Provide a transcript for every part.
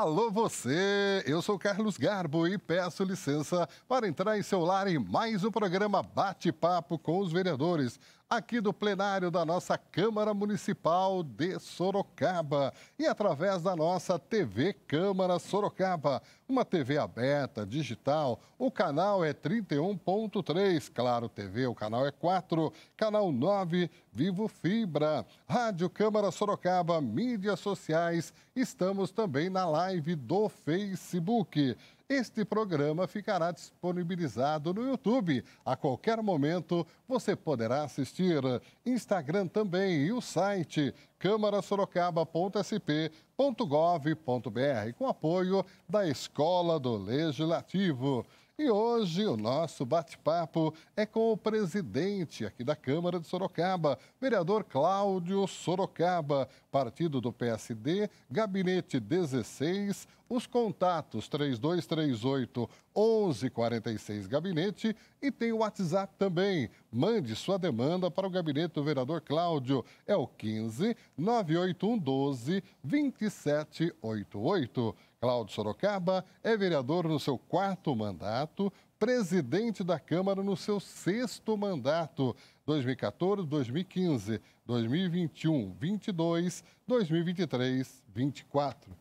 Alô você, eu sou Carlos Garbo e peço licença para entrar em seu lar em mais um programa Bate-Papo com os Vereadores aqui do plenário da nossa Câmara Municipal de Sorocaba e através da nossa TV Câmara Sorocaba, uma TV aberta, digital. O canal é 31.3, Claro TV, o canal é 4, canal 9, Vivo Fibra, Rádio Câmara Sorocaba, mídias sociais. Estamos também na live do Facebook. Este programa ficará disponibilizado no YouTube. A qualquer momento você poderá assistir. Instagram também e o site câmarasorocaba.sp.gov.br com apoio da Escola do Legislativo. E hoje o nosso bate-papo é com o presidente aqui da Câmara de Sorocaba, vereador Cláudio Sorocaba, partido do PSD, gabinete 16, os contatos 3238 1146 gabinete e tem o WhatsApp também. Mande sua demanda para o gabinete do vereador Cláudio, é o 15 981 12 2788. Cláudio Sorocaba é vereador no seu quarto mandato, presidente da Câmara no seu sexto mandato, 2014, 2015, 2021, 22, 2023, 24.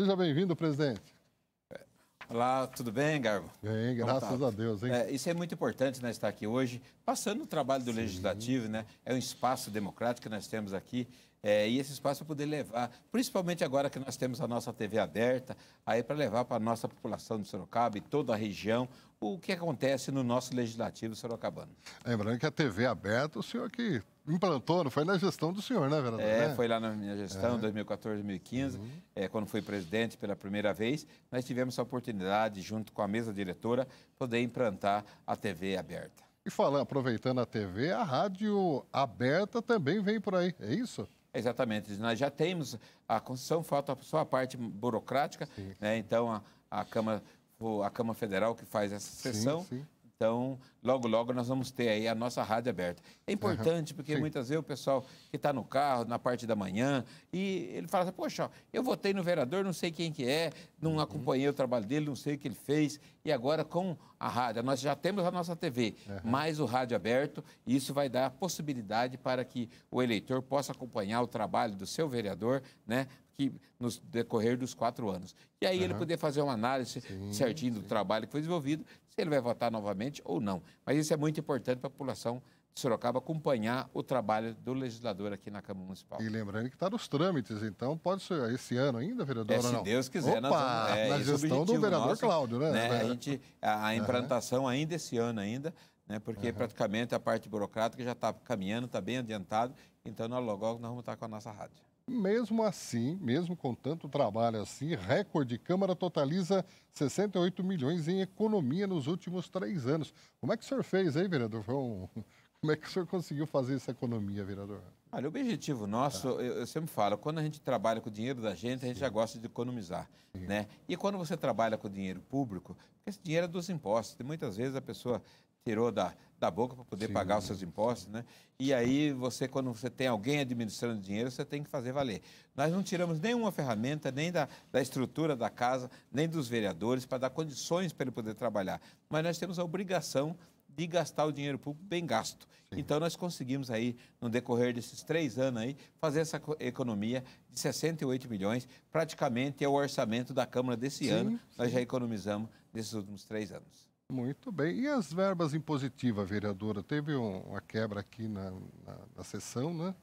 Seja bem-vindo, presidente. Olá, tudo bem, Garbo? Bem, graças tá? a Deus, hein? É, isso é muito importante, né, estar aqui hoje, passando o trabalho do Sim. Legislativo, né? É um espaço democrático que nós temos aqui. É, e esse espaço poder levar, principalmente agora que nós temos a nossa TV aberta, aí para levar para a nossa população de Sorocaba e toda a região o que acontece no nosso legislativo sorocabano. Lembrando que a TV é aberta, o senhor que implantou, não foi na gestão do senhor, né, vereador? É, né? foi lá na minha gestão, é. 2014, 2015, uhum. é, quando fui presidente pela primeira vez, nós tivemos a oportunidade, junto com a mesa diretora, poder implantar a TV aberta. E falando, aproveitando a TV, a rádio aberta também vem por aí, é isso? Exatamente, nós já temos a concessão, falta só a parte burocrática, né? então a, a, Câmara, a Câmara Federal que faz essa sessão, sim, sim. então logo, logo nós vamos ter aí a nossa rádio aberta. É importante, porque Sim. muitas vezes o pessoal que está no carro, na parte da manhã, e ele fala assim, poxa, eu votei no vereador, não sei quem que é, não uhum. acompanhei o trabalho dele, não sei o que ele fez, e agora com a rádio, nós já temos a nossa TV, uhum. mais o rádio aberto, e isso vai dar a possibilidade para que o eleitor possa acompanhar o trabalho do seu vereador, né, que no decorrer dos quatro anos. E aí uhum. ele poder fazer uma análise sim, certinho do trabalho que foi desenvolvido, se ele vai votar novamente ou não. Mas isso é muito importante para a população de Sorocaba acompanhar o trabalho do legislador aqui na Câmara Municipal. E lembrando que está nos trâmites, então pode ser esse ano ainda, vereador? É, se não? Deus quiser, Opa, vamos, é, na é gestão do vereador nosso, Cláudio, né? né? A, gente, a, a implantação uhum. ainda esse ano ainda, né? porque uhum. praticamente a parte burocrática já está caminhando, está bem adiantado, então logo, logo nós vamos estar com a nossa rádio. Mesmo assim, mesmo com tanto trabalho assim, recorde Câmara totaliza 68 milhões em economia nos últimos três anos. Como é que o senhor fez aí, vereador? Como é que o senhor conseguiu fazer essa economia, vereador? Olha, o objetivo nosso, tá. eu, eu, sempre falo, quando a gente trabalha com o dinheiro da gente, a gente já gosta de economizar, né? E quando você trabalha com dinheiro público, esse dinheiro é dos impostos. E muitas vezes a pessoa tirou da, da boca para poder Sim. pagar os seus impostos, né? E aí você, quando você tem alguém administrando dinheiro, você tem que fazer valer. Nós não tiramos nenhuma ferramenta, nem da, da estrutura da casa, nem dos vereadores, para dar condições para ele poder trabalhar. Mas nós temos a obrigação de gastar o dinheiro público bem gasto. Sim. Então, nós conseguimos aí, no decorrer desses três anos aí, fazer essa economia de 68 milhões, praticamente é o orçamento da Câmara desse sim, ano. Nós já economizamos nesses últimos três anos. Muito bem. E as verbas impositivas, vereadora? Teve uma quebra aqui na, na, na sessão, né?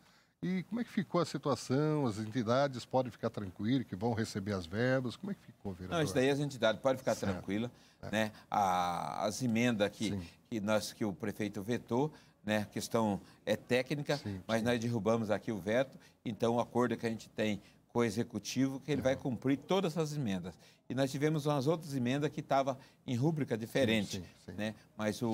E como é que ficou a situação? As entidades podem ficar tranquilas que vão receber as verbas? Como é que ficou, vereadora Não, isso daí as entidades podem ficar certo. tranquila, é. né? A, as emendas que, que, nós, que o prefeito vetou, né? A questão é técnica, sim, mas sim. nós derrubamos aqui o veto, então o acordo que a gente tem com o executivo que ele vai cumprir todas as emendas. E nós tivemos umas outras emendas que estavam em rúbrica diferente, sim, sim, sim. né? Mas o,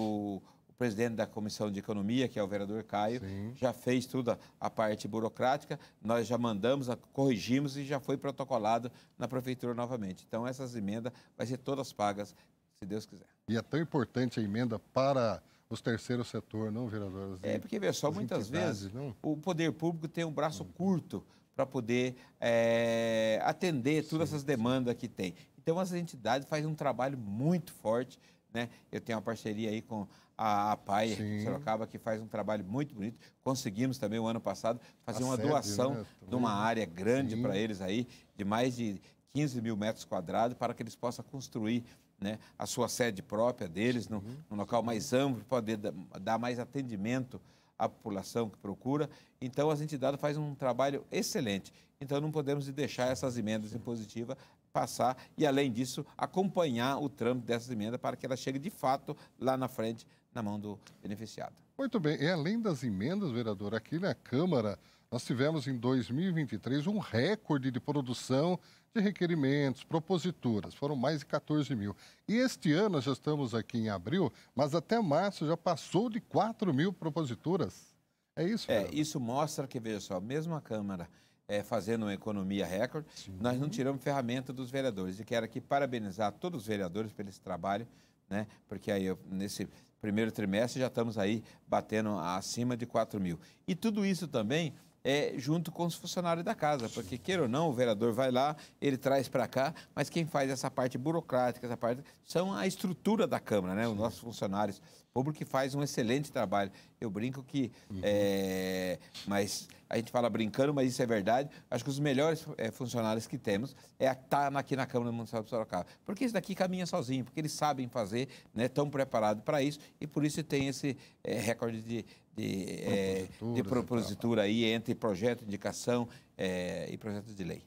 o, presidente da Comissão de Economia, que é o vereador Caio, já fez toda a parte burocrática, nós já mandamos, corrigimos e já foi protocolado na prefeitura novamente. Então essas emendas vai ser todas pagas, se Deus quiser. E é tão importante a emenda para os terceiros setor, não, vereador? As, é, porque, veja só, muitas vezes não? o poder público tem um braço curto para poder é, atender todas essas demandas que tem. Então, as entidades fazem um trabalho muito forte. Né? Eu tenho uma parceria aí com a APAI Sorocaba, que faz um trabalho muito bonito. Conseguimos também, o ano passado, fazer a uma sede, doação né? de uma área grande para eles aí, de mais de 15 mil metros quadrados, para que eles possam construir né, a sua sede própria deles, num, num local mais amplo, poder dar mais atendimento a população que procura. Então, as entidades fazem um trabalho excelente. Então, não podemos deixar essas emendas impositivas passar e, além disso, acompanhar o trâmite dessas emendas para que ela chegue de fato lá na frente, na mão do beneficiado. Muito bem. E além das emendas, vereador, aqui na né, Câmara nós tivemos em 2023 um recorde de produção de requerimentos, proposituras, foram mais de 14 mil. E este ano, já estamos aqui em abril, mas até março já passou de 4 mil proposituras. É isso? É, isso mostra que, veja só, mesmo a Câmara é, fazendo uma economia recorde, nós não tiramos ferramenta dos vereadores. E quero aqui parabenizar todos os vereadores pelo esse trabalho, né? porque aí eu, nesse primeiro trimestre já estamos aí batendo acima de 4 mil. E tudo isso também é, junto com os funcionários da casa, porque queira ou não, o vereador vai lá, ele traz para cá, mas quem faz essa parte burocrática, essa parte, são a estrutura da Câmara, né? Os nossos funcionários Público que faz um excelente trabalho. Eu brinco que. Uhum. É, mas a gente fala brincando, mas isso é verdade. Acho que os melhores é, funcionários que temos é estar tá aqui na Câmara Municipal de Sorocaba. Porque isso daqui caminha sozinho, porque eles sabem fazer, né, estão preparados para isso e por isso tem esse é, recorde de, de, de propositura aí entre projeto, indicação e projeto de lei.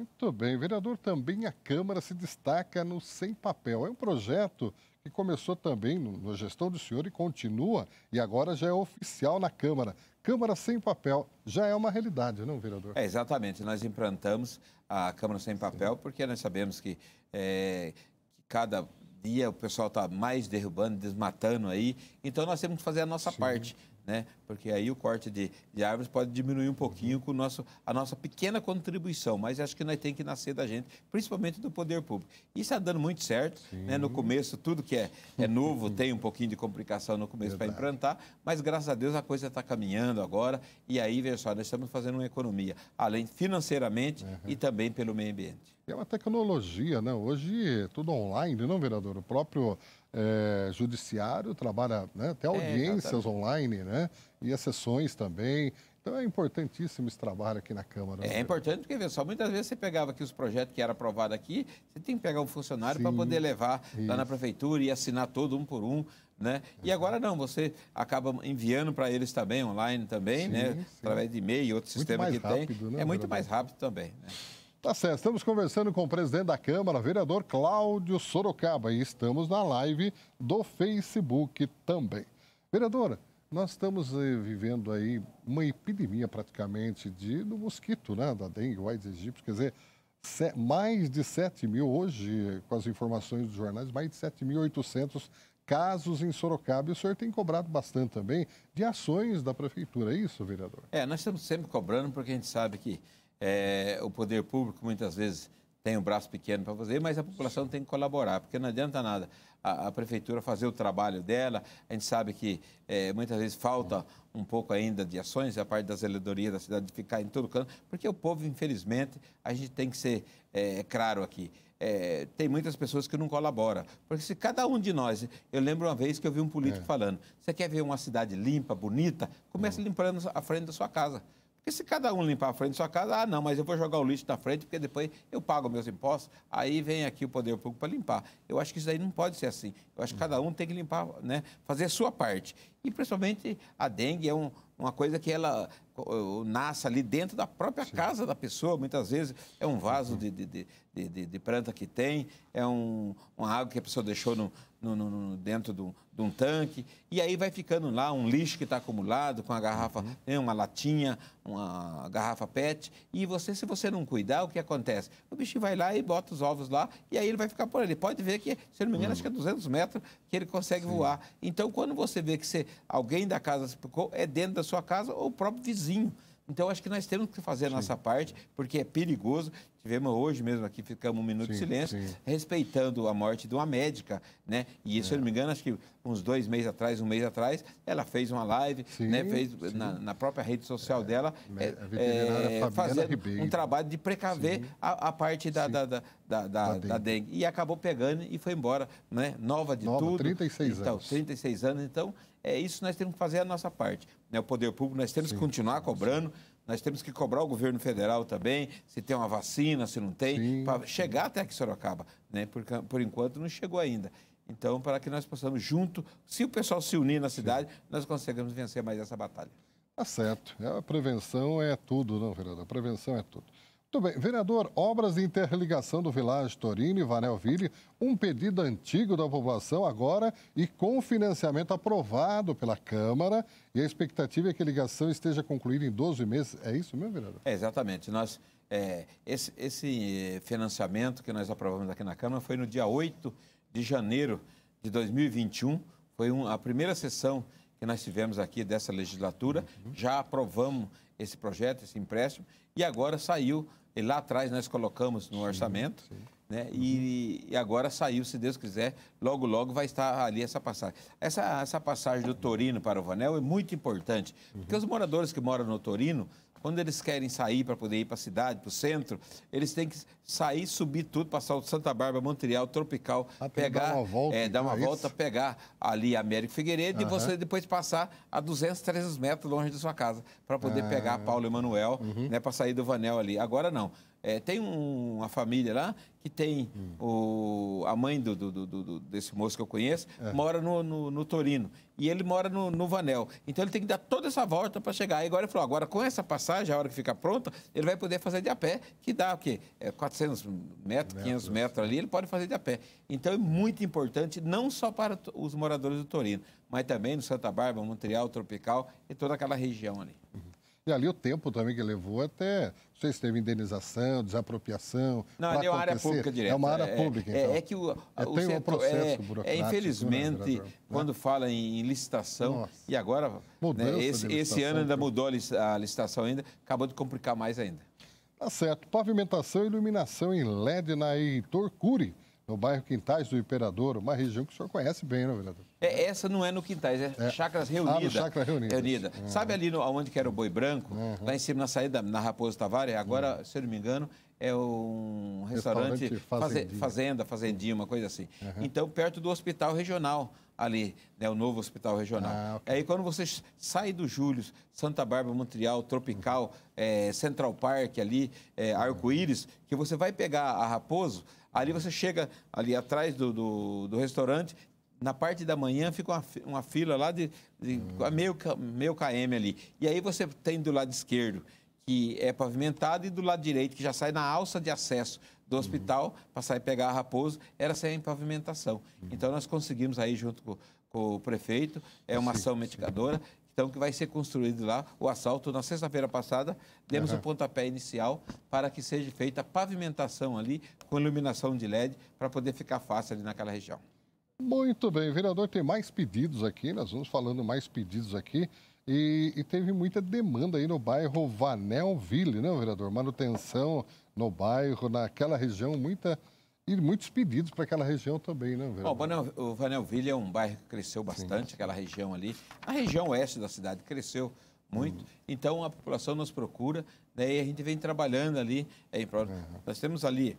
Muito bem. Vereador, também a Câmara se destaca no Sem Papel. É um projeto que começou também na gestão do senhor e continua, e agora já é oficial na Câmara. Câmara sem papel já é uma realidade, não, vereador? É, exatamente. Nós implantamos a Câmara sem papel Sim. porque nós sabemos que, é, que cada dia o pessoal está mais derrubando, desmatando aí. Então nós temos que fazer a nossa Sim. parte. Né? porque aí o corte de, de árvores pode diminuir um pouquinho com o nosso, a nossa pequena contribuição, mas acho que nós tem que nascer da gente, principalmente do poder público. Isso está dando muito certo, né? no começo tudo que é, é novo tem um pouquinho de complicação no começo para implantar, mas graças a Deus a coisa está caminhando agora e aí, veja só, nós estamos fazendo uma economia, além financeiramente uhum. e também pelo meio ambiente. É uma tecnologia, né? Hoje é tudo online, não, vereador? O próprio é, judiciário trabalha né? até audiências é, online, né? e as sessões também. Então é importantíssimo esse trabalho aqui na Câmara. Né? É, importante porque, pessoal, só, muitas vezes você pegava aqui os projetos que era aprovado aqui, você tem que pegar um funcionário para poder levar isso. lá na prefeitura e assinar todo um por um. Né? E agora não, você acaba enviando para eles também, online também, sim, né? Sim. através de e-mail, outro sistema que rápido, tem. Né, é muito verdade? mais rápido também. Né? Tá certo, estamos conversando com o presidente da Câmara, vereador Cláudio Sorocaba, e estamos na live do Facebook também. Vereadora, nós estamos eh, vivendo aí uma epidemia praticamente de, do mosquito, né? da dengue, o Aedes aegypti, quer dizer, mais de 7 mil, hoje, com as informações dos jornais, mais de 7.800 casos em Sorocaba. E o senhor tem cobrado bastante também de ações da prefeitura, é isso, vereador? É, nós estamos sempre cobrando porque a gente sabe que é, o poder público muitas vezes tem um braço pequeno para fazer, mas a população tem que colaborar, porque não adianta nada a, a prefeitura fazer o trabalho dela. A gente sabe que é, muitas vezes falta um pouco ainda de ações, a parte da zeladoria da cidade de ficar em todo canto, porque o povo, infelizmente, a gente tem que ser é, claro aqui. É, tem muitas pessoas que não colaboram. Porque se cada um de nós. Eu lembro uma vez que eu vi um político é. falando: você quer ver uma cidade limpa, bonita? Comece hum. limpando a frente da sua casa. Porque se cada um limpar a frente da sua casa, ah, não, mas eu vou jogar o lixo na frente porque depois eu pago meus impostos, aí vem aqui o poder público para limpar. Eu acho que isso aí não pode ser assim. Eu acho que cada um tem que limpar, né, fazer a sua parte. E principalmente a dengue é um, uma coisa que ela nasce ali dentro da própria Sim. casa da pessoa, muitas vezes é um vaso de, de, de, de planta que tem, é um, uma água que a pessoa deixou no, no, no dentro do, de um tanque, e aí vai ficando lá um lixo que está acumulado com a garrafa, uhum. Né, uma latinha, uma garrafa PET, e você, se você não cuidar, o que acontece? O bicho vai lá e bota os ovos lá, e aí ele vai ficar por ali. Pode ver que, se não me engano, uhum. acho que é 200 uhum. metros que ele consegue Sim. voar. Então, quando você vê que você, alguém da casa se picou, é dentro da sua casa ou o próprio vizinho. Então, acho que nós temos que fazer a nossa parte, porque é perigoso. Tivemos hoje mesmo aqui, ficamos um minuto sim, de silêncio, respeitando a morte de uma médica, né? E, é. se eu não me é. engano, acho que uns dois meses atrás, um mês atrás, ela fez uma live, né? Fez na, na, própria rede social é. dela, é, é, fazendo Ribeiro. um trabalho de precaver a, a, parte da, da, da, da, da dengue. da, dengue. E acabou pegando e foi embora, né? Nova de Nova, tudo. 36 então, anos. 36 anos, então... É isso nós temos que fazer a nossa parte. Né? O poder público, nós temos sim, que continuar cobrando, sim. nós temos que cobrar o governo federal também, se tem uma vacina, se não tem, para chegar até aqui Sorocaba, né? Por, por enquanto não chegou ainda. Então, para que nós possamos, junto, se o pessoal se unir na cidade, nós conseguimos vencer mais essa batalha. Tá certo. A prevenção é tudo, não, vereador? A prevenção é tudo. Muito bem. Vereador, obras de interligação do Vilage Torino e Vanelville, um pedido antigo da população agora e com financiamento aprovado pela Câmara. E a expectativa é que a ligação esteja concluída em 12 meses. É isso mesmo, vereador? É, exatamente. Nós, é, esse, esse eh, financiamento que nós aprovamos aqui na Câmara foi no dia 8 de janeiro de 2021. Foi um, a primeira sessão que nós tivemos aqui dessa legislatura. Uhum. Já aprovamos esse projeto, esse empréstimo, e agora saiu e lá atrás nós colocamos no sim, orçamento. Sim. Né? Uhum. E, e, agora saiu, se Deus quiser, logo, logo vai estar ali essa passagem. Essa, essa passagem do Torino para o Vanel é muito importante, uhum. porque os moradores que moram no Torino quando eles querem sair para poder ir para a cidade, para o centro, eles têm que sair, subir tudo, passar o Santa Bárbara, Montreal, Tropical, ah, pegar, dar uma volta, é, dar uma é volta pegar ali a Américo Figueiredo uhum. e você depois passar a 200, 300 metros longe da sua casa para poder pegar ah. pegar Paulo Emanuel, uhum. né, para sair do Vanel ali. Agora não. É, tem um, uma família lá que tem hum. o, a mãe do, do, do, do, desse moço que eu conheço, é. mora no, no, no, Torino. E ele mora no, no, Vanel. Então ele tem que dar toda essa volta para chegar. E agora ele falou: agora com essa passagem, a hora que fica pronta, ele vai poder fazer de a pé, que dá o quê? É 400 metros, metros, 500 metros ali, ele pode fazer de a pé. Então é muito importante, não só para os moradores do Torino, mas também no Santa Bárbara, Montreal, Tropical e toda aquela região ali. E ali o tempo também que levou até. Não sei se teve indenização, desapropriação. Não, ali é uma área pública direta. É uma área é, pública, então. É, é então. que o, é, o tem setor, um processo é, né, infelizmente, né, quando fala em licitação, Nossa. e agora. Né, esse, esse, ano ainda mudou a licitação ainda, acabou de complicar mais ainda. Tá certo. Pavimentação e iluminação em LED na Heitor Cury, no bairro Quintais do Imperador, uma região que o senhor conhece bem, né, vereador? É, essa não é no Quintais, é, é. Chacras Reunidas. Ah, no Chacras Reunidas. Reunida. Uhum. Sabe ali no, onde que era o Boi Branco? Uhum. Lá em cima, na saída, na Raposa Tavares, agora, uhum. se eu não me engano, é um restaurante, restaurante fazendinha. fazenda, fazendinha, uma coisa assim. Uhum. Então, perto do hospital regional ali, né, o novo hospital regional. Ah, okay. Aí quando você sai do Júlio, Santa Bárbara, Montreal, Tropical, uhum. é, Central Park ali, é, uhum. Arco-Íris, que você vai pegar a Raposo, ali você chega ali atrás do, do, do restaurante, na parte da manhã fica uma, uma fila lá de, de hum. meio, meio KM ali. E aí você tem do lado esquerdo, que é pavimentado, e do lado direito, que já sai na alça de acesso do uhum. hospital, para sair pegar a Raposo, era sem pavimentação. Uhum. Então nós conseguimos aí, junto com, com o prefeito, é uma sim, ação medicadora, sim. então que vai ser construído lá o assalto. Na sexta-feira passada, demos o uhum. um pontapé inicial para que seja feita a pavimentação ali, com iluminação de LED, para poder ficar fácil ali naquela região. Muito bem, vereador, tem mais pedidos aqui, nós vamos falando mais pedidos aqui. E, e teve muita demanda aí no bairro Vanelville, né, vereador? Manutenção no bairro, naquela região, muita e muitos pedidos para aquela região também, né, vereador? Bom, o Vanelville é um bairro que cresceu bastante, Sim. aquela região ali. A região oeste da cidade cresceu muito. Hum. Então a população nos procura, daí né, a gente vem trabalhando ali. Nós temos ali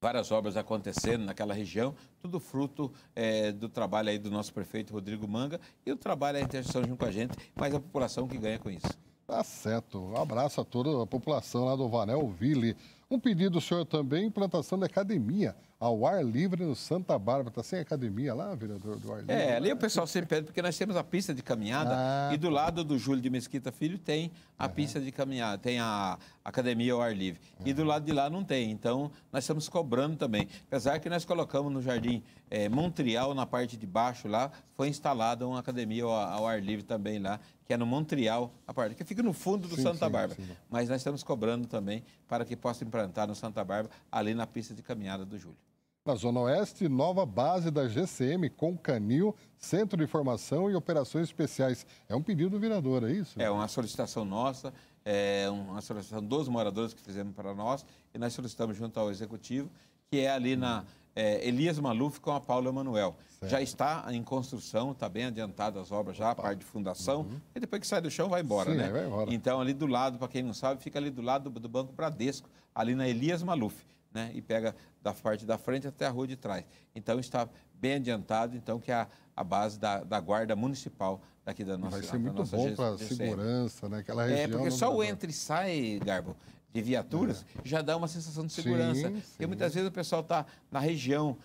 várias obras acontecendo naquela região, tudo fruto é, do trabalho aí do nosso prefeito Rodrigo Manga e o trabalho da interseção junto com a gente, mas a população que ganha com isso. Tá certo. Um abraço a toda a população lá do Vanel Ville. Um pedido do senhor também, implantação da academia ao ar livre no Santa Bárbara. Está sem academia lá, vereador do ar livre? É, ali o pessoal sempre pede, porque nós temos a pista de caminhada ah, e do tá. lado do Júlio de Mesquita Filho tem a uhum. pista de caminhada, tem a, academia ao ar livre. E do lado de lá não tem. Então, nós estamos cobrando também. Apesar que nós colocamos no Jardim é, Montreal, na parte de baixo lá, foi instalada uma academia ao, ao, ar livre também lá, que é no Montreal, a parte que fica no fundo do sim, Santa sim, Bárbara. Sim. Mas nós estamos cobrando também para que possa implantar no Santa Bárbara, ali na pista de caminhada do Júlio. Na Zona Oeste, nova base da GCM com Canil, Centro de Formação e Operações Especiais. É um pedido do vereador, é isso? É uma solicitação nossa é uma solicitação dos moradores que fizemos para nós e nós solicitamos junto ao executivo, que é ali na é, Elias Maluf com a Paula Emanuel. Certo. Já está em construção, está bem adiantada as obras já, Opa. a parte de fundação, uhum. e depois que sai do chão vai embora, Sim, né? Vai embora. Então ali do lado, para quem não sabe, fica ali do lado do, do Banco Bradesco, ali na Elias Maluf né, e pega da parte da frente até a rua de trás. Então está bem adiantado, então que é a, a base da, da guarda municipal daqui da nossa Vai ser muito nossa bom para segurança, né? Aquela é, região. É porque só o entra e sai, Garbo, de viaturas é. já dá uma sensação de segurança. Sim, sim. Porque muitas vezes o pessoal está na região,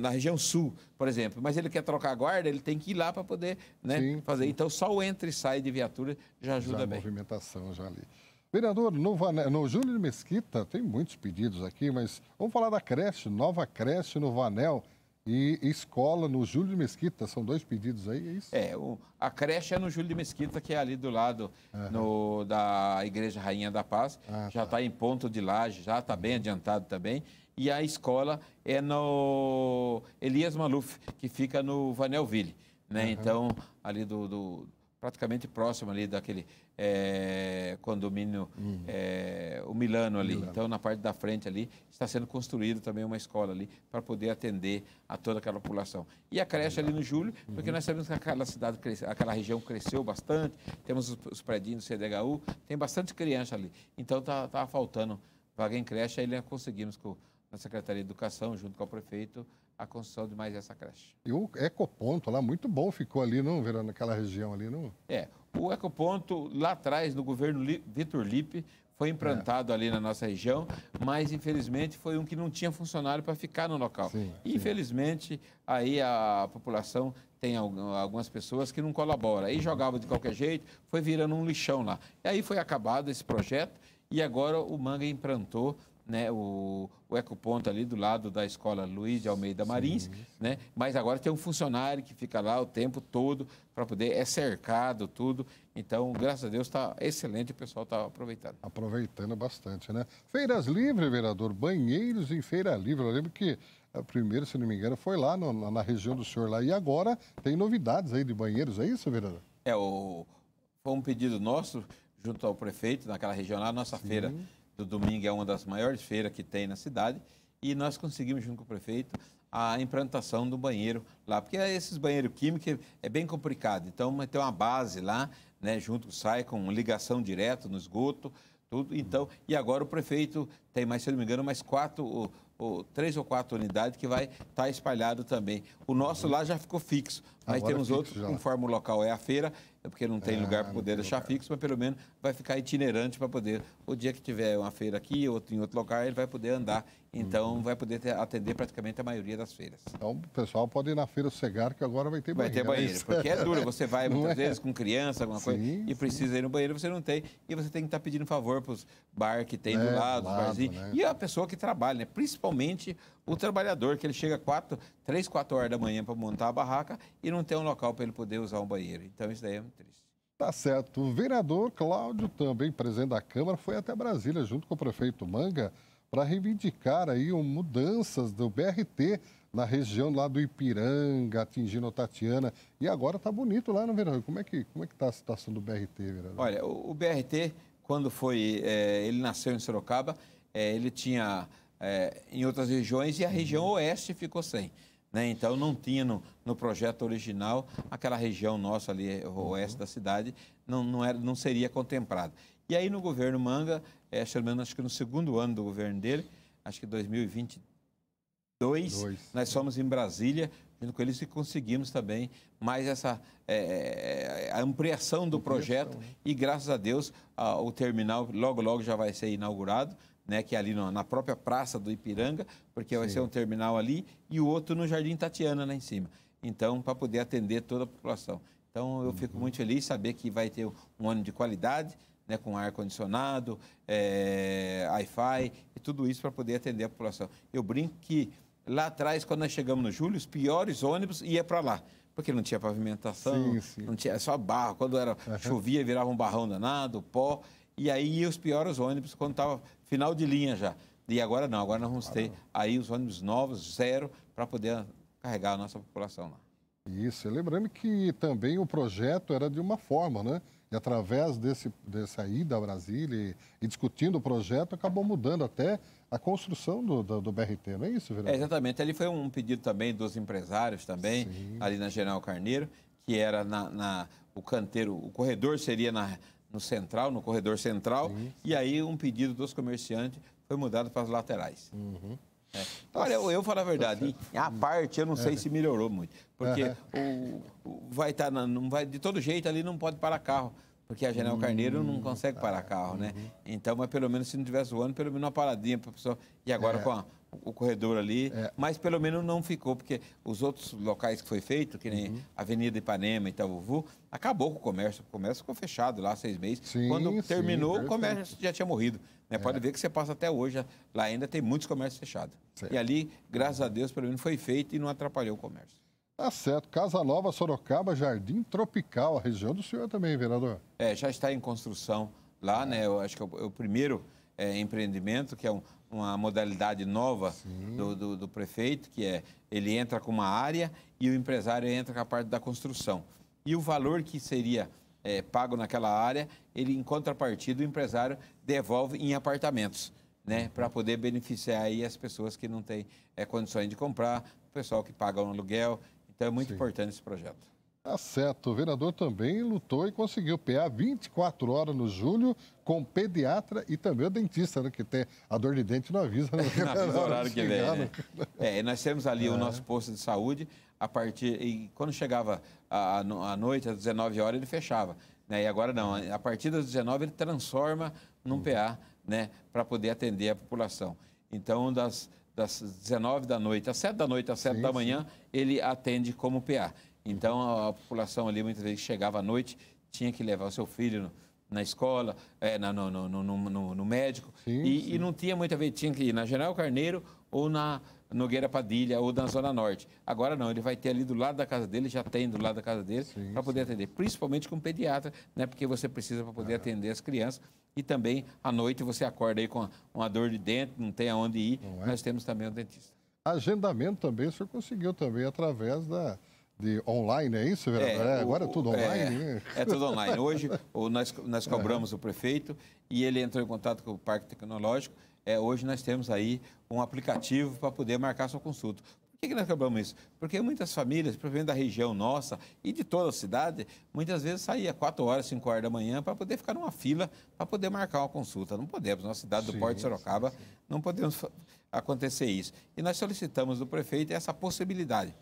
na região sul, por exemplo, mas ele quer trocar guarda, ele tem que ir lá para poder né, sim, fazer. Então só o entra e sai de viatura já ajuda já bem. movimentação já ali. Vereador, no, no Júlio de Mesquita, tem muitos pedidos aqui, mas vamos falar da creche, nova creche no Vanel e escola no Júlio de Mesquita. São dois pedidos aí, é isso? É, o, a creche é no Júlio de Mesquita, que é ali do lado uhum. no, da Igreja Rainha da Paz. Ah, tá. já está tá em ponto de laje, já está bem uhum. adiantado também. E a escola é no Elias Maluf, que fica no Vanelville. Né? Uhum. Então, ali do, do praticamente próximo ali daquele é, condomínio, uhum. é, o Milano ali. Milano. Então, na parte da frente ali, está sendo construída também uma escola ali para poder atender a toda aquela população. E a creche Milano. ali no Júlio, uhum. porque nós sabemos que aquela cidade, aquela região cresceu bastante, temos os, os predinhos do CDHU, tem bastante criança ali. Então, está tá faltando vaga em creche, aí nós conseguimos com na Secretaria de Educação, junto com o prefeito, a construção de mais essa creche. E o ecoponto lá, muito bom ficou ali, não, Verão, naquela região ali, não? É, o ecoponto lá atrás, no governo Vitor Lipe, foi implantado é. ali na nossa região, mas infelizmente foi um que não tinha funcionário para ficar no local. Sim, sim. Infelizmente, aí a população tem algumas pessoas que não colaboram. Aí jogava de qualquer jeito, foi virando um lixão lá. E aí foi acabado esse projeto e agora o Manga implantou né, o, o ecoponto ali do lado da escola Luiz de Almeida Marins, Sim. né, mas agora tem um funcionário que fica lá o tempo todo para poder, é cercado tudo, então graças a Deus está excelente, o pessoal está aproveitando. Aproveitando bastante, né? Feiras Livre, vereador, banheiros em Feira Livre, eu lembro que a é, primeira, se não me engano, foi lá no, na, na região do senhor lá, e agora tem novidades aí de banheiros, é isso, vereador? É, o, foi um pedido nosso, junto ao prefeito, naquela região lá, nossa Sim. feira do domingo é uma das maiores feiras que tem na cidade e nós conseguimos, junto com o prefeito, a implantação do banheiro lá, porque é esses banheiros químicos é bem complicado, então tem uma base lá, né, junto sai com ligação direta no esgoto, tudo, então, e agora o prefeito tem mais, se não me engano, mais quatro, ou, ou três ou quatro unidades que vai estar tá espalhado também. O nosso lá já ficou fixo, mas agora temos é outros, conforme o local é a feira, é porque não tem ah, lugar para poder deixar lugar. fixo, mas pelo menos vai ficar itinerante para poder. O dia que tiver uma feira aqui, outro em outro lugar, ele vai poder andar então uhum. vai poder ter, atender praticamente a maioria das feiras. Então o pessoal pode ir na feira cegar que agora vai ter banheiro. Vai ter banheiro, né? porque é duro. Você vai muitas é? vezes com criança, alguma sim, coisa, sim. e precisa ir no banheiro, você não tem. E você tem que estar tá pedindo favor para os bar que tem é, do lado, os barzinhos. Né? E a pessoa que trabalha, né? principalmente o trabalhador, que ele chega quatro, três, quatro horas da manhã para montar a barraca e não tem um local para ele poder usar um banheiro. Então isso daí é muito triste. Tá certo. O vereador Cláudio, também presidente da Câmara, foi até Brasília junto com o prefeito Manga para reivindicar aí um, mudanças do BRT na região lá do Ipiranga, atingindo Tatiana. E agora está bonito lá no né, verão. Como é que como é que está a situação do BRT, vereador? Olha, o, o BRT, quando foi. É, ele nasceu em Sorocaba, é, ele tinha é, em outras regiões e a região uhum. oeste ficou sem. Né? Então não tinha no, no, projeto original aquela região nossa ali, uhum. oeste uhum. da cidade, não, não, era, não seria contemplada. E aí no governo Manga, é, Sherman, acho que no segundo ano do governo dele, acho que 2022, dois, nós fomos em Brasília, junto com eles, e conseguimos também mais essa é, é, a ampliação do ampliação, projeto. Né? E graças a Deus, a, o terminal logo, logo já vai ser inaugurado, né, que é ali no, na própria praça do Ipiranga, porque Sim. vai ser um terminal ali, e o outro no Jardim Tatiana, lá em cima. Então, para poder atender toda a população. Então, eu uhum. fico muito feliz saber que vai ter um ano de qualidade né, com ar-condicionado, é, Wi-Fi e tudo isso para poder atender a população. Eu brinco que lá atrás, quando nós chegamos no julho, os piores ônibus ia para lá. Porque não tinha pavimentação, sim, sim. não tinha só barro. Quando era uhum. chovia, virava um barrão danado, pó. E aí ia os piores ônibus quando estava final de linha já. E agora não, agora nós vamos ter aí os ônibus novos, zero, para poder carregar a nossa população lá. Isso, lembrando que também o projeto era de uma forma, né? e através desse, dessa ida a Brasília e, e, discutindo o projeto, acabou mudando até a construção do, do, do BRT, não é isso, vereador? É, exatamente. Ali foi um pedido também dos empresários também, Sim. ali na General Carneiro, que era na, na, o canteiro, o corredor seria na, no central, no corredor central, Sim. e aí um pedido dos comerciantes foi mudado para as laterais. Uhum. É. Olha, eu, eu falo a verdade. A parte, eu não sei se melhorou muito. Porque o, o, vai estar, tá não vai de todo jeito ali, não pode parar carro. Porque a General Carneiro não hum, consegue tá. parar carro, né? Uhum. Então, mas pelo menos se não tivesse voando, pelo menos uma paradinha para a pessoa. E agora é. com a, o corredor ali. É. Mas pelo menos não ficou, porque os outros locais que foi feito, que nem uhum. Avenida Ipanema e Itavuvu, acabou com o comércio. O comércio ficou fechado lá seis meses. Sim, Quando terminou, o comércio já tinha morrido. Né? É. Pode ver que você passa até hoje, lá ainda tem muitos comércios fechados. E ali, graças a Deus, pelo menos foi feito e não atrapalhou o comércio. Tá certo. Casa Nova, Sorocaba, Jardim Tropical, a região do senhor também, vereador. É, já está em construção lá, né? Eu acho que é o, é o primeiro é, empreendimento, que é um, uma modalidade nova do, do, do, prefeito, que é ele entra com uma área e o empresário entra com a parte da construção. E o valor que seria é, pago naquela área, ele, em contrapartida, o empresário devolve em apartamentos. Né, uhum. para poder beneficiar aí as pessoas que não têm é, condições de comprar, o pessoal que paga um aluguel então é muito Sim. importante esse projeto. Tá certo. O vereador também lutou e conseguiu PA 24 horas no julho com pediatra e também o dentista, né? Que tem a dor de dente né? não avisa. não avisa o horário que vem, né? É, nós temos ali é. o nosso posto de saúde a partir... E quando chegava à noite, às 19 horas, ele fechava. Né? E agora não. A partir das 19 ele transforma num uhum. PA, né? Para poder atender a população. Então, das das 19 da noite às 7 da noite, às 7 sim, da manhã, sim. ele atende como PA. Então, a população ali muitas vezes chegava à noite, tinha que levar o seu filho no, na escola, é, na, no, no, no, médico, sim, e, e, não tinha muita vez, tinha que ir na General Carneiro ou na Nogueira Padilha ou na Zona Norte. Agora não, ele vai ter ali do lado da casa dele, já tem do lado da casa dele, para poder atender. Principalmente com pediatra, né? Porque você precisa para poder ah. atender as crianças. E também, à noite, você acorda aí com uma dor de dente, não tem aonde ir. É? Nós temos também o dentista. Agendamento também, o senhor conseguiu também através da, de online, é isso, vereador? É, é, agora é o, é, né? é tudo online. É, é, tudo online. Hoje nós, nós cobramos é. o prefeito e ele entrou em contato com o Parque Tecnológico é, hoje nós temos aí um aplicativo para poder marcar sua consulta. Por que, que nós acabamos isso? Porque muitas famílias, provavelmente da região nossa e de toda a cidade, muitas vezes saía 4 horas, 5 horas da manhã para poder ficar numa fila para poder marcar uma consulta. Não podemos, na cidade do sim, Porto de Sorocaba, sim, sim. não podemos acontecer isso. E nós solicitamos do prefeito essa possibilidade.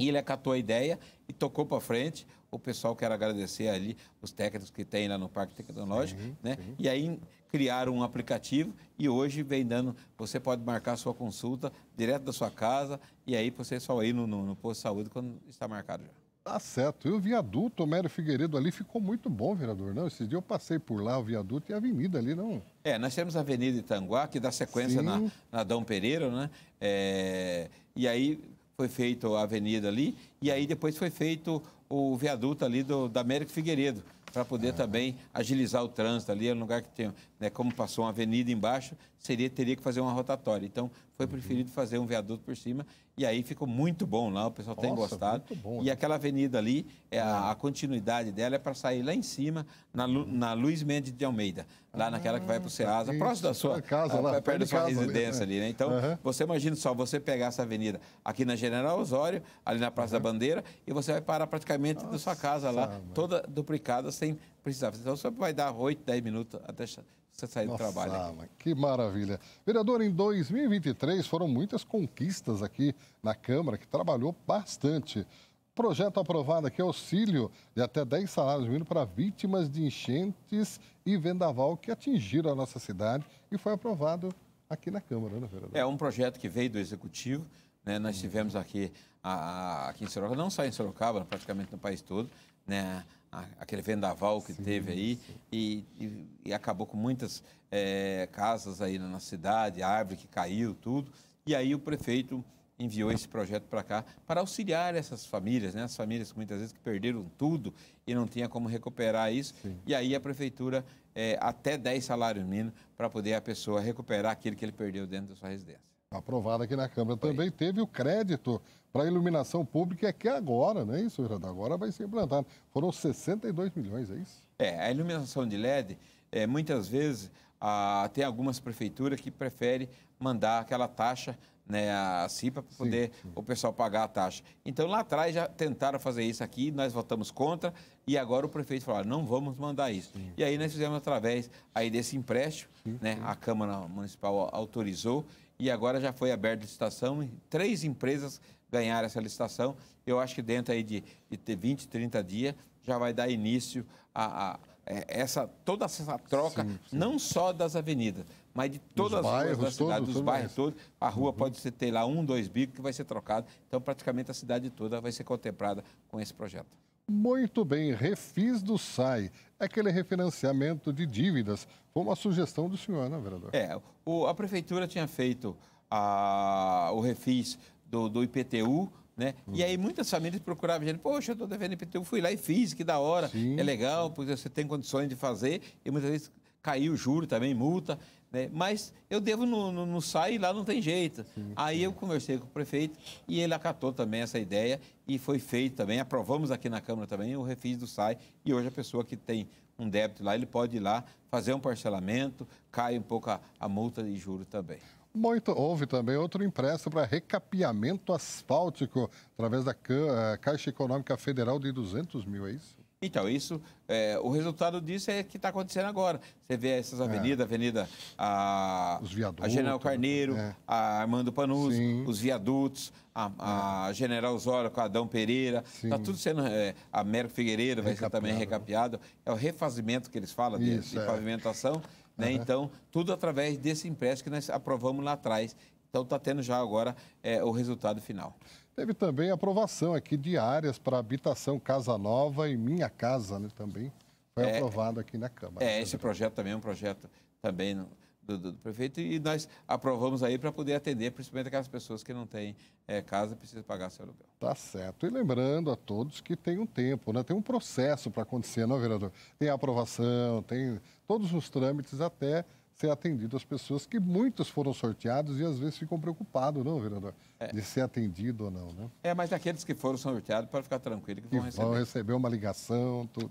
E ele acatou a ideia e tocou para frente. O pessoal quer agradecer ali os técnicos que tem lá no Parque Tecnológico, sim, né? Sim. E aí criaram um aplicativo e hoje vem dando. Você pode marcar sua consulta direto da sua casa e aí você só ir no, no, no posto de saúde quando está marcado já. Tá certo. E o viaduto Homero Figueiredo ali ficou muito bom, vereador, não? Esse eu passei por lá, o viaduto e a avenida ali, não? É, nós temos a Avenida Itanguá, que dá sequência na, na Dom Pereira, né? É, e aí foi feita a avenida ali e aí depois foi feito o viaduto ali do, da América Figueiredo, para poder também agilizar o trânsito ali, é um lugar que tem, né, como passou uma avenida embaixo, seria teria que fazer uma rotatória. Então, foi uhum. preferido fazer um viaduto por cima e aí ficou muito bom lá, o pessoal Nossa, tem gostado. Bom, e né? aquela avenida ali, é, a, uhum. a, continuidade dela é para sair lá em cima, na, uhum. na Luiz Mendes de Almeida, lá naquela que vai para o Ceasa, ah, próximo da é sua casa, é, lá, é perto da sua residência ali, né? Então, uhum. você imagina só, você pegar essa avenida aqui na General Osório, ali na Praça uhum. da bandeira e você vai parar praticamente Nossa, na sua casa lá, toda duplicada, sem precisar. Então só vai dar 8, 10 minutos até você sair Nossa, do trabalho. que maravilha. Vereador, em 2023 foram muitas conquistas aqui na Câmara, que trabalhou bastante. Projeto aprovado aqui, auxílio de até 10 salários mínimos para vítimas de enchentes e vendaval que atingiram a nossa cidade e foi aprovado aqui na Câmara, né, vereador? É um projeto que veio do Executivo, né? nós tivemos aqui a, a, aqui em Sorocaba, não só em Sorocaba, praticamente no país todo, né? A, aquele vendaval que sim, teve aí e, e, e, acabou com muitas é, casas aí na cidade, árvore que caiu, tudo. E aí o prefeito enviou esse projeto para cá para auxiliar essas famílias, né? As famílias que muitas vezes que perderam tudo e não tinha como recuperar isso. Sim. E aí a prefeitura é, até 10 salários mínimos para poder a pessoa recuperar aquilo que ele perdeu dentro da sua residência. Aprovado aqui na Câmara Foi. também teve o crédito para iluminação pública é que é agora, não é isso, Gerardo? Agora vai ser implantado. Foram 62 milhões, é isso? É, a iluminação de LED, é, muitas vezes, a, tem algumas prefeituras que preferem mandar aquela taxa né, a CIPA para poder sim, sim. o pessoal pagar a taxa. Então lá atrás já tentaram fazer isso aqui, nós votamos contra e agora o prefeito falou, não vamos mandar isso. Sim. E aí nós fizemos através aí desse empréstimo, né, a Câmara Municipal autorizou e agora já foi aberta a licitação e três empresas ganhar essa licitação. Eu acho que dentro aí de, de 20, 30 dias já vai dar início a, a é, essa, toda essa troca, sim, sim. não só das avenidas, mas de todas as bairros, ruas da cidade, dos bairros todos. A rua uhum. pode ter lá um, dois bicos que vai ser trocado. Então, praticamente a cidade toda vai ser contemplada com esse projeto. Muito bem, refis do SAI, é aquele refinanciamento de dívidas. Foi uma sugestão do senhor, né, vereador? É, o, a prefeitura tinha feito a, ah, o refis do, do IPTU, né? E aí uhum. muitas famílias procuravam gente, poxa, eu estou devendo IPTU, fui lá e fiz, que da hora, sim, é legal, sim. porque você tem condições de fazer, e muitas vezes caiu o juro também, multa, né? Mas eu devo no, no, no SAI lá não tem jeito. Sim, aí eu conversei com o prefeito e ele acatou também essa ideia e foi feito também, aprovamos aqui na Câmara também o refis do SAI e hoje a pessoa que tem um débito lá, ele pode ir lá fazer um parcelamento, cai um pouco a, a multa de juro também. Muito, houve também outro empréstimo para recapeamento asfáltico através da eh, Caixa Econômica Federal de 200 mil, é isso? Então, isso, é, o resultado disso é que está acontecendo agora. Você vê essas é. avenidas, é. avenida a, os viadutos, a General né? Carneiro, é. a Armando Panuz, os viadutos, a, a é. General Zora com Adão Pereira, está tudo sendo, é, a Mero Figueiredo vai ser também recapeado. É o refazimento que eles falam, isso, de, de pavimentação. Né? Uhum. Então, tudo através desse empréstimo que nós aprovamos lá atrás. Então, está tendo já agora é, o resultado final. Teve também aprovação aqui de áreas para habitação Casa Nova e Minha Casa né, também. Foi é, aprovado aqui na Câmara. É, né, esse projeto também é um projeto também do, do, do, prefeito e nós aprovamos aí para poder atender, principalmente aquelas pessoas que não têm é, casa e precisam pagar seu aluguel. Tá certo. E lembrando a todos que tem um tempo, né? tem um processo para acontecer, não é, vereador? Tem a aprovação, tem todos os trâmites até ser atendido as pessoas que muitos foram sorteados e às vezes ficam preocupados, não, vereador? É. De ser atendido ou não, né? É, mas aqueles que foram sorteados para ficar tranquilo que vão que receber. Vão receber uma ligação, tudo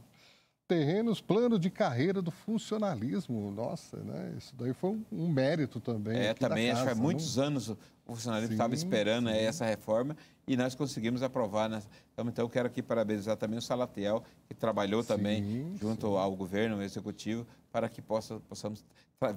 terrenos, plano de carreira do funcionalismo. Nossa, né? Isso daí foi um, mérito também. É, também, acho que há muitos anos o estava esperando né, sim. essa reforma e nós conseguimos aprovar. Né? Então, quero aqui parabenizar também o Salatiel, que trabalhou sim, também junto sim. ao governo, ao executivo, para que possa, possamos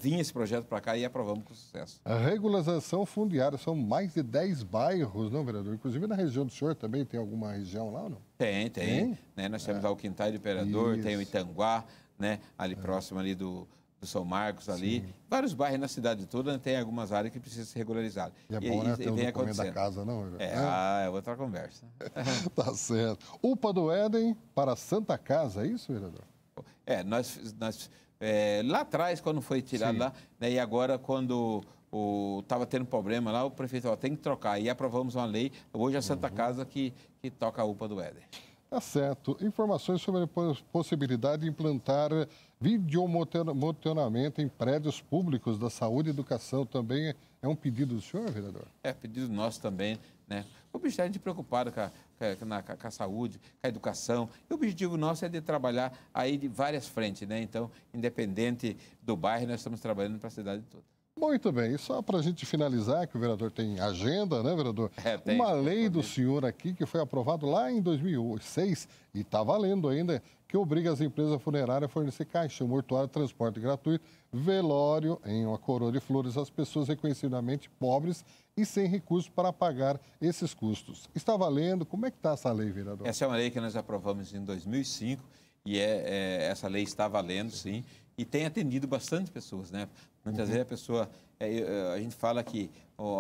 vir esse projeto para cá e aprovamos com sucesso. A regularização fundiária, são mais de 10 bairros, não, vereador? Inclusive na região do senhor também tem alguma região lá, não? Tem, tem. tem? Né? Nós temos é. o Quintal do Imperador, Isso. tem o Itanguá, né? ali é. próximo ali do do São Marcos ali. Sim. Vários bairros na cidade toda né, tem algumas áreas que precisam ser regularizadas. E é bom, e, né? E, ter o da casa, não? É, é. Ah, é outra conversa. tá certo. UPA do Éden para Santa Casa, é isso, vereador? É, nós... nós é, lá atrás, quando foi tirado Sim. lá, né, e agora quando estava tendo problema lá, o prefeito falou, tem que trocar. E aprovamos uma lei, hoje é a Santa uhum. Casa que, que toca a UPA do Éder. Tá certo. Informações sobre a possibilidade de implantar videomotionamento em prédios públicos da saúde e educação também é um pedido do senhor, vereador? É pedido nosso também, né? O bicho está preocupado com a, com, a, com a, saúde, com a educação. E o objetivo nosso é de trabalhar aí de várias frentes, né? Então, independente do bairro, nós estamos trabalhando para a cidade toda. Muito bem, e só para a gente finalizar, que o vereador tem agenda, né, vereador? É, tem, Uma lei do senhor aqui que foi aprovado lá em 2006 e está valendo ainda, que obriga as empresas funerárias a fornecer caixão, mortuário, transporte gratuito, velório em uma coroa de flores às pessoas reconhecidamente pobres e sem recursos para pagar esses custos. Está valendo? Como é que está essa lei, vereador? Essa é uma lei que nós aprovamos em 2005 e é, é essa lei está valendo, sim. sim e tem atendido bastante pessoas, né? Muitas uhum. vezes a pessoa, é, a gente fala que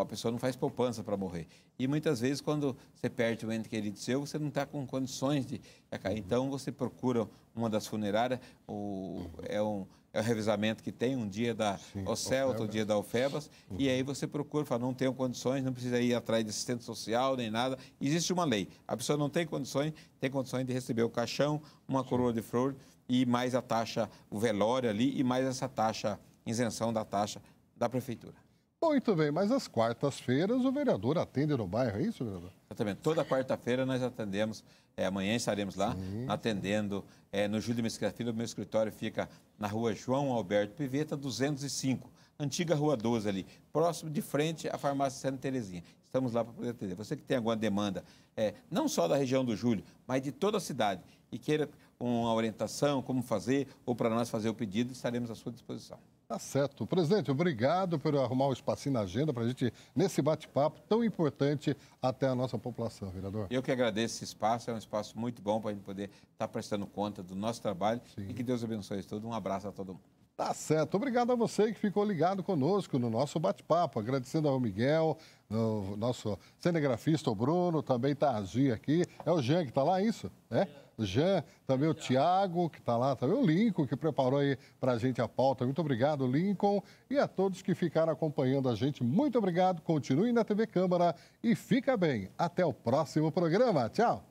a pessoa não faz poupança para morrer. E muitas vezes, quando você perde um ente querido seu, você não está com condições de é, cair. Uhum. Então, você procura uma das funerárias, o, uhum. é, um, é um revisamento que tem, um dia da Sim, OCEL, outro dia da UFEBAS, uhum. e aí você procura, fala, não tenho condições, não precisa ir atrás de assistente social nem nada. Existe uma lei. A pessoa não tem condições, tem condições de receber o caixão, uma coroa de flor e mais a taxa, o velório ali, e mais essa taxa isenção da taxa da prefeitura. Muito bem, mas às quartas-feiras o vereador atende no bairro, é isso, vereador? Exatamente. Toda quarta-feira nós atendemos, é, amanhã estaremos lá Sim. atendendo é, no Júlio Mesquita Filho. Meu escritório fica na rua João Alberto Piveta, 205, antiga rua 12 ali, próximo de frente à farmácia Santa Terezinha. Estamos lá para poder atender. Você que tem alguma demanda, é, não só da região do Júlio, mas de toda a cidade e queira com a orientação, como fazer, ou para nós fazer o pedido, estaremos à sua disposição. Tá certo. Presidente, obrigado por arrumar um espacinho na agenda para a gente, nesse bate-papo tão importante até a nossa população, vereador. Eu que agradeço esse espaço, é um espaço muito bom para a gente poder estar tá prestando conta do nosso trabalho Sim. e que Deus abençoe todos. Um abraço a todo mundo. Tá certo. Obrigado a você que ficou ligado conosco no nosso bate-papo. Agradecendo ao Miguel, ao nosso cinegrafista, o Bruno, também tá a aqui. É o Jean que tá lá, é isso? É? O Jean, também o Tiago, que tá lá, também o Lincoln, que preparou aí pra gente a pauta. Muito obrigado, Lincoln. E a todos que ficaram acompanhando a gente, muito obrigado. Continue na TV Câmara e fica bem. Até o próximo programa. Tchau.